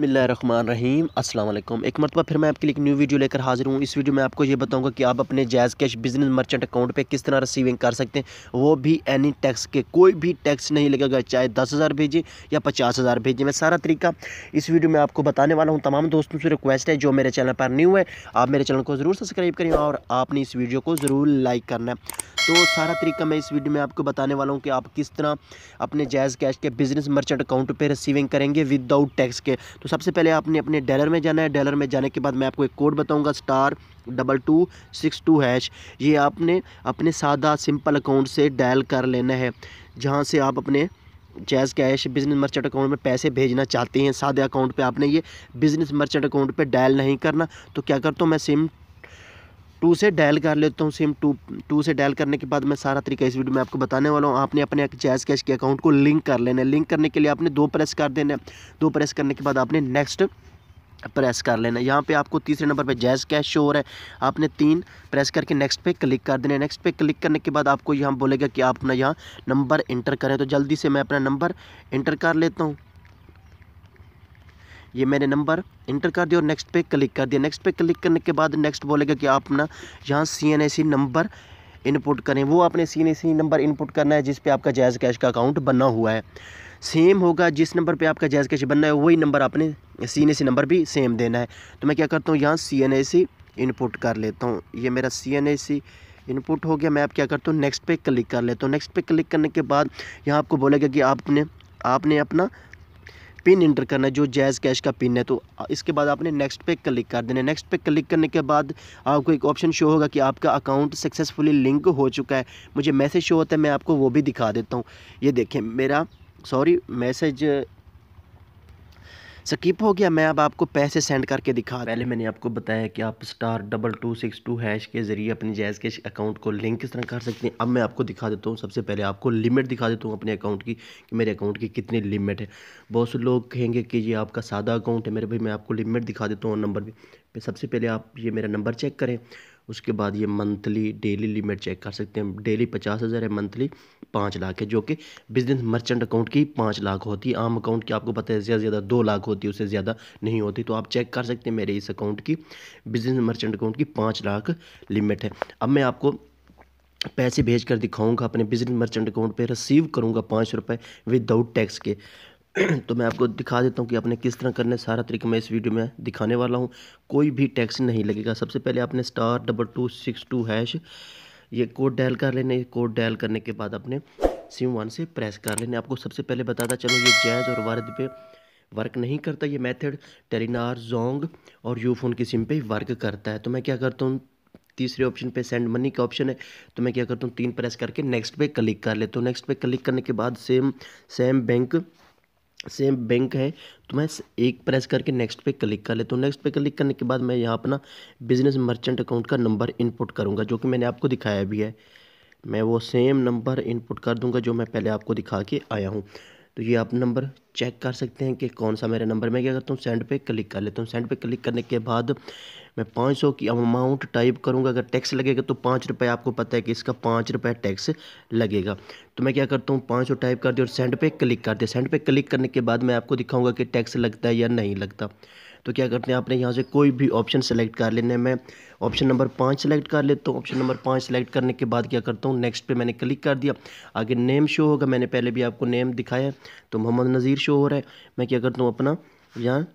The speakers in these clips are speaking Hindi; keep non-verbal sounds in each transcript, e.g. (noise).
अस्सलाम वालेकुम एक मरतबा फिर मैं आपके लिए एक न्यू वीडियो लेकर हाजिर हूँ इस वीडियो में आपको ये बताऊँगा कि आप अपने Jazz cash business merchant account पे किस तरह रिसीविंग कर सकते हैं वो भी एनी टैक्स के कोई भी टैक्स नहीं लगेगा चाहे दस हज़ार भेजें या पचास हज़ार भेजें मैं सारा तरीका इस वीडियो में आपको बताने वाला हूँ तमाम दोस्तों से रिक्वेस्ट है जो मेरे चैनल पर न्यू है आप मेरे चैनल को ज़रूर सब्सक्राइब करें और आपने इस वीडियो को ज़रूर लाइक करना है तो सारा तरीका मैं इस वीडियो में आपको बताने वाला हूँ कि आप किस तरह अपने जायज़ कैश के बिजनेस मर्चेंट अकाउंट पर रिसीविंग करेंगे विदाउट टैक्स के तो सबसे पहले आपने अपने डेलर में जाना है डेलर में जाने के बाद मैं आपको एक कोड बताऊँगा star double two six two hash ये आपने अपने सादा सिंपल अकाउंट से डायल कर लेना है जहाँ से आप अपने Jazz cash business merchant account में पैसे भेजना चाहते हैं सादे अकाउंट पे आपने ये बिजनेस मर्चेंट अकाउंट पे डायल नहीं करना तो क्या करता हूँ मैं सिम टू से डायल कर लेता हूँ सिम टू टू से डायल करने के बाद मैं सारा तरीका इस वीडियो में आपको बताने वाला हूँ आपने अपने जैज़ कैश के अकाउंट को लिंक कर लेना है लिंक करने के लिए आपने दो प्रेस कर देना है दो प्रेस करने के बाद आपने नेक्स्ट प्रेस कर लेना यहाँ पे आपको तीसरे नंबर पे जैज़ कैश शो हो रहा है आपने तीन प्रेस करके नेक्स्ट पे क्लिक कर देना है नेक्स्ट पे क्लिक करने के बाद आपको यहाँ बोलेगा कि आप अपना यहाँ नंबर इंटर करें तो जल्दी से मैं अपना नंबर इंटर कर लेता हूँ ये मैंने नंबर इंटर कर दिया और नेक्स्ट पे क्लिक कर दिया नेक्स्ट पे क्लिक करने के बाद नेक्स्ट बोलेगा कि आप अपना यहाँ सी नंबर इनपुट करें वो आपने सी नंबर इनपुट करना है जिस पर आपका जायज़ कैश का अकाउंट बना हुआ है सेम होगा जिस नंबर पे आपका जायज़ कैश बनना है वही नंबर आपने सी नंबर भी सेम देना है तो मैं क्या करता हूँ यहाँ सी एन इनपुट कर लेता हूँ ये मेरा सी एन इनपुट हो गया मैं आप क्या करता हूँ नेक्स्ट पे क्लिक कर लेता हूँ नेक्स्ट पे क्लिक करने के बाद यहाँ आपको बोलेगा कि आपने आपने अपना पिन इंटर करना है जो जैज़ कैश का पिन है तो इसके बाद आपने नेक्स्ट पे क्लिक कर देना नेक्स्ट पे क्लिक करने के बाद आपको एक ऑप्शन शो होगा कि आपका अकाउंट सक्सेसफुली लिंक हो चुका है मुझे मैसेज शो होता है मैं आपको वो भी दिखा देता हूँ ये देखें मेरा सॉरी मैसेज स्किप हो गया मैं अब आपको पैसे सेंड करके दिखा पहले मैंने आपको बताया कि आप star double two six two hash के ज़रिए अपने जैज़ के अकाउंट को लिंक किस तरह कर सकते हैं अब मैं आपको दिखा देता हूँ सबसे पहले आपको लिमिट दिखा देता हूँ अपने अकाउंट की कि मेरे अकाउंट की कितनी लिमिट है बहुत से लोग कहेंगे कि ये आपका सादा अकाउंट है मेरे भाई मैं आपको लिमिट दिखा देता हूँ नंबर भी सबसे पहले आप ये मेरा नंबर चेक करें उसके बाद ये मंथली डेली लिमिट चेक कर सकते हैं डेली पचास हज़ार है मंथली पाँच लाख है जो कि बिजनेस मर्चेंट अकाउंट की पाँच लाख होती है आम अकाउंट की आपको पता है ज़्यादा ज़्यादा दो लाख होती है उससे ज़्यादा नहीं होती तो आप चेक कर सकते हैं मेरे इस अकाउंट की बिजनेस मर्चेंट अकाउंट की पाँच लाख लिमिट है अब मैं आपको पैसे भेज कर दिखाऊँगा अपने बिजनेस मर्चेंट अकाउंट पर रिसीव करूँगा पाँच रुपये विदाउट टैक्स के (clears throat) तो मैं आपको दिखा देता हूँ कि आपने किस तरह करना है सारा तरीका मैं इस वीडियो में दिखाने वाला हूँ कोई भी टैक्स नहीं लगेगा सबसे पहले आपने star double two six two hash ये कोड डायल कर लेने कोड डायल करने के बाद आपने सिम वन से प्रेस कर लेने आपको सबसे पहले बताता चलो ये जैज और वर्द पे वर्क नहीं करता ये मेथड टेलीनार जोंग और यूफोन की सिम पे वर्क करता है तो मैं क्या करता हूँ तीसरे ऑप्शन पे सेंड मनी का ऑप्शन है तो मैं क्या करता हूँ तीन प्रेस करके नेक्स्ट पे क्लिक कर लेता हूँ नेक्स्ट पे क्लिक करने के बाद same same bank same bank है तो मैं एक प्रेस करके नेक्स्ट पे क्लिक कर लेता हूँ नेक्स्ट पे क्लिक करने के बाद मैं यहाँ अपना बिजनेस मर्चेंट अकाउंट का नंबर इनपुट करूँगा जो कि मैंने आपको दिखाया भी है मैं वो सेम नंबर इनपुट कर दूँगा जो मैं पहले आपको दिखा के आया हूँ तो ये आप नंबर चेक कर सकते हैं कि कौन सा मेरे नंबर मैं क्या करता हूँ सेंड पे क्लिक कर लेता हूँ सेंड पे क्लिक करने के बाद मैं पाँच सौ की अमाउंट टाइप करूँगा अगर टैक्स लगेगा तो पाँच रुपये आपको पता है कि इसका पाँच रुपये टैक्स लगेगा तो मैं क्या करता हूँ पाँच सौ टाइप कर दिया और सेंड पे क्लिक कर दिया सेंड पे क्लिक करने के बाद मैं आपको दिखाऊँगा कि टैक्स लगता है या नहीं लगता तो क्या करते हैं आपने यहाँ से कोई भी ऑप्शन सेलेक्ट कर लेने में ऑप्शन नंबर पाँच सेलेक्ट कर लेता हूँ ऑप्शन नंबर पाँच सेलेक्ट करने के बाद क्या करता हूँ नेक्स्ट पे मैंने क्लिक कर दिया आगे नेम शो होगा मैंने पहले भी आपको नेम दिखाया तो मोहम्मद नज़ीर शो हो रहा है मैं क्या करता हूँ अपना यहाँ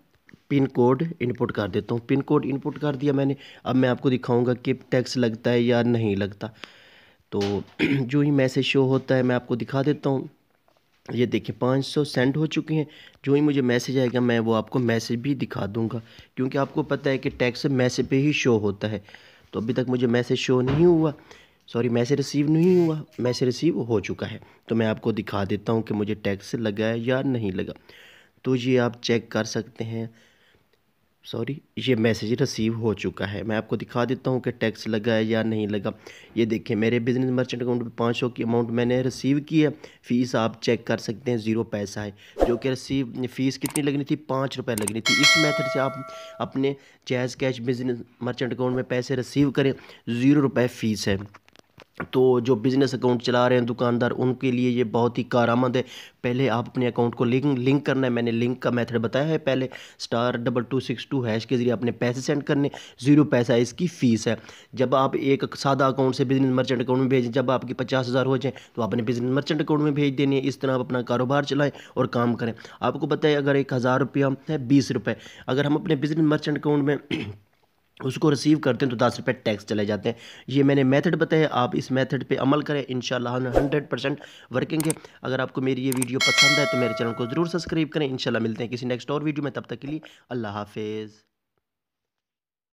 पिन कोड इनपुट कर देता हूँ पिन कोड इनपुट कर दिया मैंने अब मैं आपको दिखाऊँगा कि टैक्स लगता है या नहीं लगता तो (clears throat) जो ही मैसेज शो होता है मैं आपको दिखा देता हूँ ये देखिए पाँच सौ सेंड हो चुके हैं जो ही मुझे मैसेज आएगा मैं वो आपको मैसेज भी दिखा दूंगा क्योंकि आपको पता है कि टैक्स मैसेज पे ही शो होता है तो अभी तक मुझे मैसेज शो नहीं हुआ सॉरी मैसेज रिसीव नहीं हुआ मैसेज रिसीव हो चुका है तो मैं आपको दिखा देता हूँ कि मुझे टैक्स लगा है या नहीं लगा तो ये आप चेक कर सकते हैं सॉरी ये मैसेज रिसीव हो चुका है मैं आपको दिखा देता हूँ कि टैक्स लगा है या नहीं लगा ये देखिए मेरे बिजनेस मर्चेंट अकाउंट पे पाँच सौ की अमाउंट मैंने रिसीव की है फ़ीस आप चेक कर सकते हैं ज़ीरो पैसा है जो कि रिसीव फ़ीस कितनी लगनी थी पाँच रुपये लगनी थी इस मेथड से आप अपने Jazz cash business merchant account में पैसे रिसीव करें ज़ीरो रुपये फ़ीस है तो जो बिज़नेस अकाउंट चला रहे हैं दुकानदार उनके लिए ये बहुत ही कारामद है पहले आप अपने अकाउंट को लिंक लिंक करना है मैंने लिंक का मेथड बताया है पहले star double two six two hash के ज़रिए अपने पैसे सेंड करने ज़ीरो पैसा इसकी फ़ीस है जब आप एक सादा अकाउंट से बिज़नेस मर्चेंट अकाउंट में भेजें जब आपकी पचास हज़ार हो जाए तो आपने बिज़नेस मर्चेंट अकाउंट में भेज देनी है इस तरह आप अपना कारोबार चलाएँ और काम करें आपको पता है अगर एक हज़ार रुपया है बीस रुपये अगर हम अपने बिज़नेस मर्चेंट अकाउंट में उसको रिसीव करते हैं तो दस रुपये टैक्स चले जाते हैं ये मैंने मेथड बताया आप इस मेथड पे अमल करें इन हंड्रेड परसेंट वर्किंग है अगर आपको मेरी ये वीडियो पसंद है तो मेरे चैनल को ज़रूर सब्सक्राइब करें इंशाल्लाह मिलते हैं किसी नेक्स्ट और वीडियो में तब तक के लिए अल्लाह हाफिज़